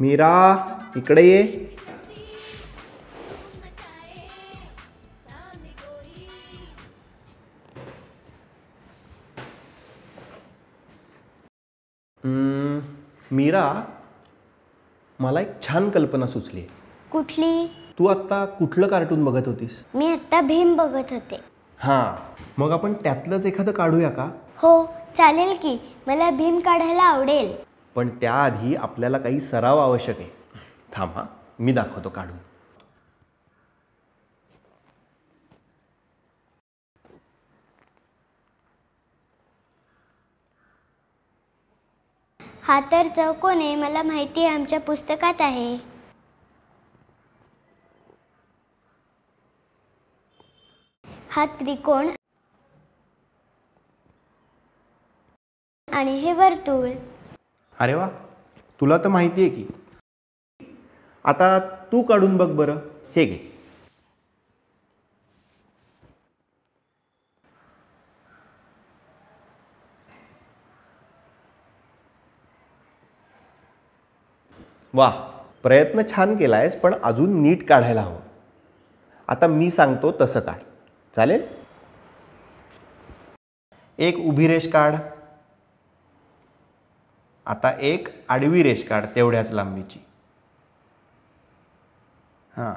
मीरा इकडे ये मीरा मला एक छान कल्पना सुचली कुठली तू आता कुठलं कार्टून बघत होतीस मी आता भीम बघत होते हा मग आपण त्यातलंच एखादं काढूया का हो चालेल की मला भीम काढायला आवडेल पण त्याआधी आपल्याला काही सराव आवश्यक आहे थांबा मी दाखवतो काढून हा तर चौकोन आहे मला माहिती आहे आमच्या पुस्तकात आहे हा त्रिकोण आणि हे वर्तुळ अरे वा तुला तर माहिती आहे की आता तू काढून बघ बरं हे घे वा प्रयत्न छान केला आहेस पण अजून नीट काढायला हवं आता मी सांगतो तसं काढ चालेल एक उभी रेष काढ आता एक आडवी रेष काढ तेवढ्याच लांबीची हां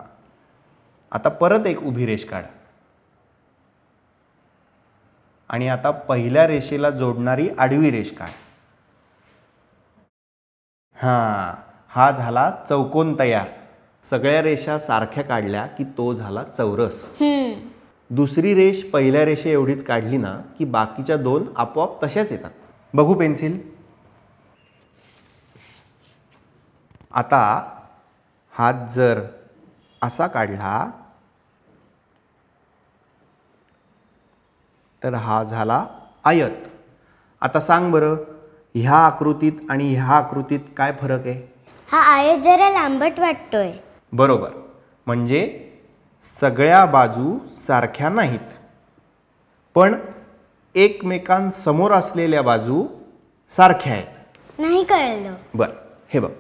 आता परत एक उभी रेष काढ आणि आता पहिल्या रेषेला जोडणारी आडवी रेष काढ हां हा झाला चौकोन तयार सगळ्या रेषा सारख्या काढल्या की तो झाला चौरस दुसरी रेष पहिल्या रेषे एवढीच काढली ना की बाकीच्या दोन आपोआप तशाच येतात बघू पेन्सिल आता हात जर असा काढला तर हा झाला आयत आता सांग बरं ह्या आकृतीत आणि ह्या आकृतीत काय फरक आहे हा आयत जरा लांबट वाटतोय बरोबर म्हणजे सगळ्या बाजू सारख्या नाहीत पण एकमेकांसमोर असलेल्या बाजू सारख्या आहेत नाही कळलं बरं हे बघ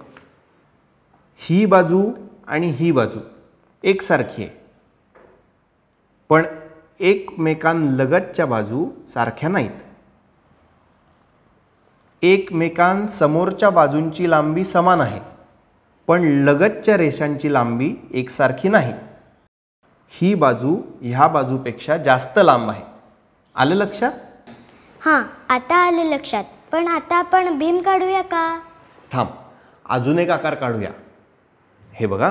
ही बाजू आणि ही बाजू एकसारखी आहे पण एकमेकांलगतच्या बाजू सारख्या नाहीत एकमेकांसमोरच्या बाजूंची लांबी समान आहे पण लगतच्या रेषांची लांबी एकसारखी नाही ही बाजू ह्या बाजूपेक्षा जास्त लांब आहे आलं लक्षात हां आता आले लक्षात पण आता आपण भीम काढूया का थांब अजून एक आकार काढूया हे बघा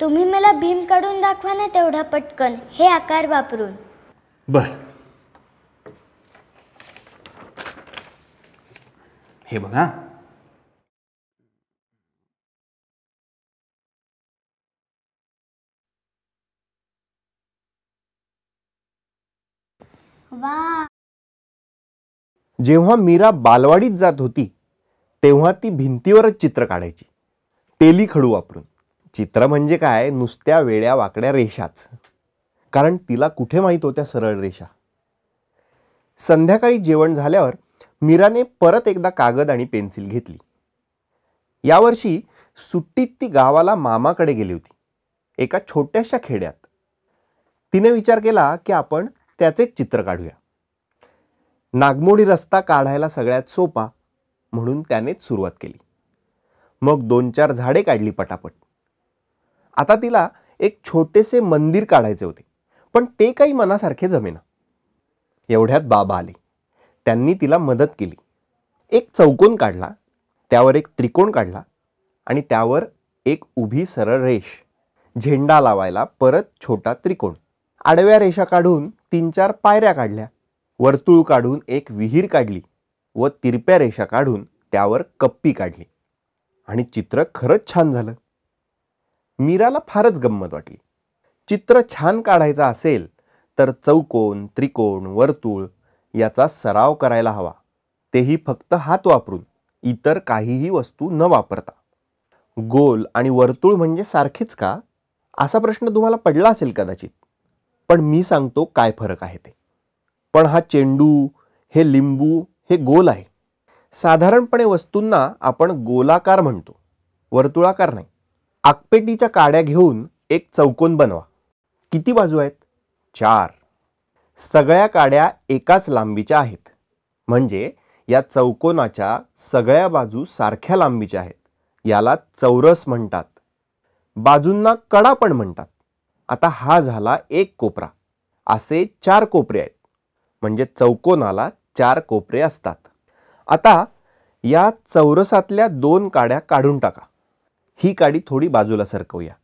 तुम्ही मला भीम काढून दाखवा ना तेवढा पटकन हे आकार वापरून बर हे बघा वा जेव्हा मीरा बालवाडीत जात होती तेव्हा ती भिंतीवरच चित्र काढायची तेली खडू वापरून चित्र म्हणजे काय नुसत्या वेड्या वाकड्या रेषाच कारण तिला कुठे माहीत होत्या सरळ रेषा संध्याकाळी जेवण झाल्यावर मीराने परत एकदा कागद आणि पेन्सिल घेतली यावर्षी सुट्टीत ती गावाला मामाकडे गेली होती एका छोट्याशा खेड्यात तिने विचार केला की आपण त्याचेच चित्र काढूया नागमोडी रस्ता काढायला सगळ्यात सोपा म्हणून त्यानेच सुरुवात केली मग दोन चार झाडे काढली पटापट आता तिला एक छोटेसे मंदिर काढायचे होते पण ते काही मनासारखे जमेना एवढ्यात बाबा आले त्यांनी तिला मदत केली एक चौकोन काढला त्यावर एक त्रिकोण काढला आणि त्यावर एक उभी सरळ रेष झेंडा लावायला परत छोटा त्रिकोण आडव्या रेषा काढून तीन चार पायऱ्या काढल्या वर्तुळ काढून एक विहीर काढली व तिरप्या रेषा काढून त्यावर कप्पी काढली आणि चित्र खरंच छान झालं मीराला फारच गंमत वाटली चित्र छान काढायचं असेल तर चौकोन त्रिकोण वर्तुळ याचा सराव करायला हवा तेही फक्त हात वापरून इतर काहीही वस्तू न वापरता गोल आणि वर्तुळ म्हणजे सारखेच का असा प्रश्न तुम्हाला पडला असेल कदाचित पण मी सांगतो काय फरक आहे ते पण हा चेंडू हे लिंबू हे गोल आहे साधारणपणे वस्तूंना आपण गोलाकार म्हणतो वर्तुळाकार नाही आकपेटीच्या काड्या घेऊन एक चौकोन बनवा किती बाजू आहेत चार सगळ्या काड्या एकाच लांबीच्या आहेत म्हणजे या चौकोनाच्या सगळ्या बाजू सारख्या लांबीच्या आहेत याला चौरस म्हणतात बाजूंना कडा पण म्हणतात आता हा झाला एक कोपरा असे चार कोपरे आहेत म्हणजे चौकोनाला चार कोपरे असतात आता या चौरसातल्या दोन काड्या काढून टाका ही काडी थोडी बाजूला सरकवूया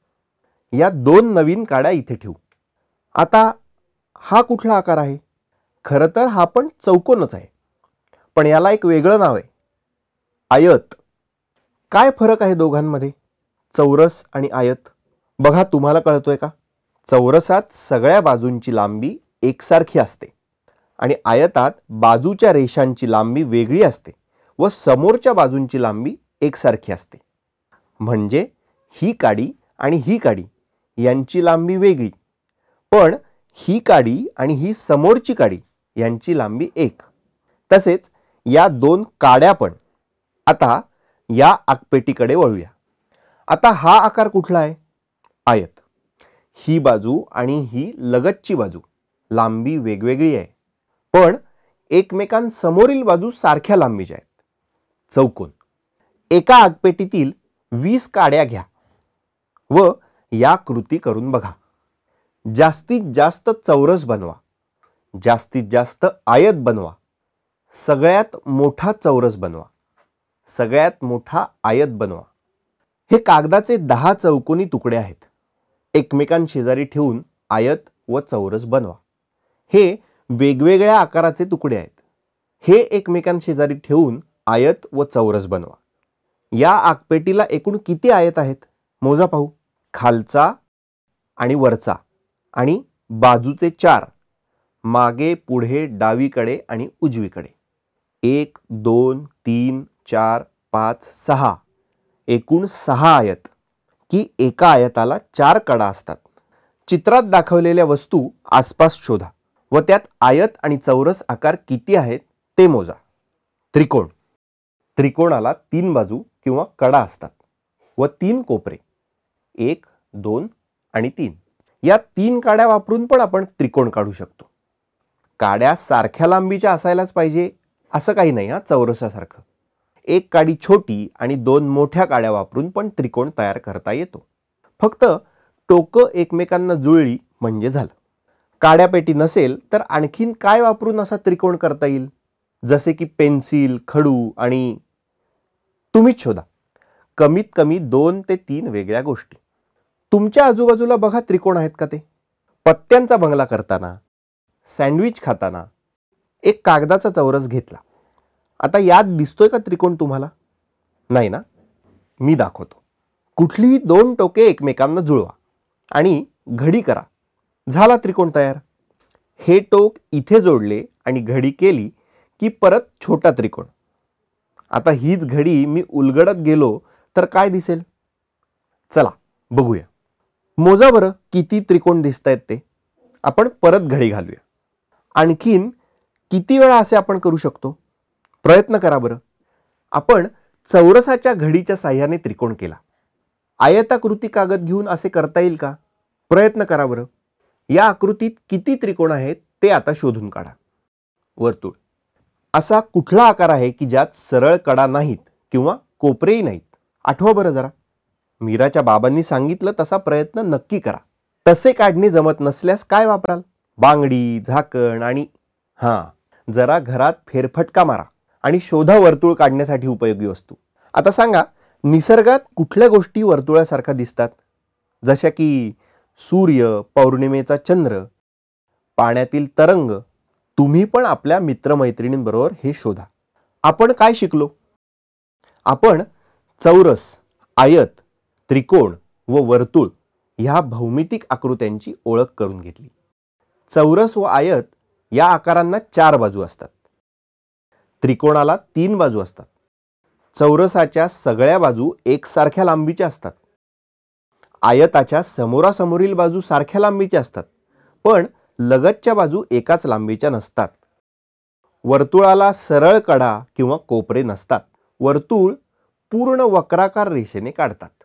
या दोन नवीन काड्या इथे ठेवू आता हा कुठला आकार आहे खरं तर हा पण चौकोनच आहे पण याला एक वेगळं नाव आहे आयत काय फरक आहे दोघांमध्ये चौरस आणि आयत बघा तुम्हाला कळतोय का चौरसात सगळ्या बाजूंची लांबी एकसारखी असते आणि आयतात बाजूच्या रेषांची लांबी वेगळी असते व समोरच्या बाजूंची लांबी एकसारखी असते म्हणजे ही काडी आणि ही काडी यांची लांबी वेगळी पण ही काडी आणि ही समोरची काडी यांची लांबी एक तसेच या दोन काड्या पण आता या आकपेटीकडे वळूया आता हा आकार कुठला आहे आयत ही बाजू आणि ही लगतची बाजू लांबी वेगवेगळी आहे पण एकमेकांसमोरील बाजू सारख्या लांबीच्या आहेत चौकोन एका आगपेटीतील वीस काड्या घ्या व या कृती करून बघा जास्तीत जास्त चौरस बनवा जास्तीत जास्त आयत बनवा सगळ्यात मोठा चौरस बनवा सगळ्यात मोठा आयत बनवा हे कागदाचे दहा चौकोनी तुकडे आहेत एकमेकांशेजारी ठेवून आयत व चौरस बनवा हे वेगवेगळ्या आकाराचे तुकडे आहेत हे एकमेकांशेजारी ठेवून आयत व चौरस बनवा या आगपेटीला एकूण किती आयत आहेत मोजा पाहू खालचा आणि वरचा आणि बाजूचे चार मागे पुढे डावीकडे आणि उजवीकडे एक दोन तीन चार पाच सहा एकूण सहा आयत की एका आयताला चार कडा असतात चित्रात दाखवलेल्या वस्तू आसपास शोधा व त्यात आयत आणि चौरस आकार किती आहेत ते मोजा त्रिकोण त्रिकोणाला तीन बाजू किंवा कडा असतात व तीन कोपरे एक दोन आणि तीन या तीन काड्या वापरून पण आपण त्रिकोण काढू शकतो काड्या सारख्या लांबीच्या असायलाच पाहिजे असं काही नाही हा चौरसासारखं एक काडी छोटी आणि दोन मोठ्या काड्या वापरून पण त्रिकोण तयार करता येतो फक्त टोकं एकमेकांना जुळली म्हणजे झालं काड्यापेटी नसेल तर आणखीन काय वापरून असा त्रिकोण करता येईल जसे की पेन्सिल खडू आणि तुम्हीच शोधा कमीत कमी दोन ते तीन वेगळ्या गोष्टी तुमच्या आजूबाजूला बघा त्रिकोण आहेत का ते पत्त्यांचा बंगला करताना सँडविच खाताना एक कागदाचा चौरस घेतला आता यात दिसतोय का त्रिकोण तुम्हाला नाही ना मी दाखवतो कुठलीही दोन टोके एकमेकांना जुळवा आणि घडी करा झाला त्रिकोण तयार हे टोक इथे जोडले आणि घडी केली की परत छोटा त्रिकोण आता हीच घडी मी उलगडत गेलो तर काय दिसेल चला बघूया मोजा बरं किती त्रिकोण दिसत आहेत ते आपण परत घडी घालूया आणखीन किती वेळा असे आपण करू शकतो प्रयत्न करा बरं आपण चौरसाच्या घडीच्या साह्याने त्रिकोण केला आयताकृती कागद घेऊन असे करता येईल का प्रयत्न करा बरं या आकृतीत किती त्रिकोण आहेत ते आता शोधून काढा वर्तुळ असा कुठला आकार आहे की ज्यात सरळ कडा नाहीत किंवा कोपरेही नाहीत आठवा बरं जरा मीराच्या बाबांनी सांगितलं तसा प्रयत्न नक्की करा तसे काढणे जमत नसल्यास काय वापराल बांगडी झाकण आणि हां जरा घरात फेरफटका मारा आणि शोधा वर्तुळ काढण्यासाठी उपयोगी वस्तू आता सांगा निसर्गात कुठल्या गोष्टी वर्तुळासारख्या दिसतात जशा की सूर्य पौर्णिमेचा चंद्र पाण्यातील तरंग तुम्ही पण आपल्या मित्रमैत्रिणींबरोबर हे शोधा आपण काय शिकलो आपण चौरस आयत त्रिकोण व वर्तुळ ह्या भौमितिक आकृत्यांची ओळख करून घेतली चौरस व आयत या आकारांना चार बाजू असतात त्रिकोणाला तीन बाजू असतात चौरसाच्या सगळ्या बाजू एकसारख्या लांबीच्या असतात आयताच्या समोरासमोरील बाजू सारख्या लांबीच्या असतात पण लगतच्या बाजू एकाच लांबीच्या नसतात वर्तुळाला सरळ कडा किंवा कोपरे नसतात वर्तुळ पूर्ण वक्राकार रेषेने काढतात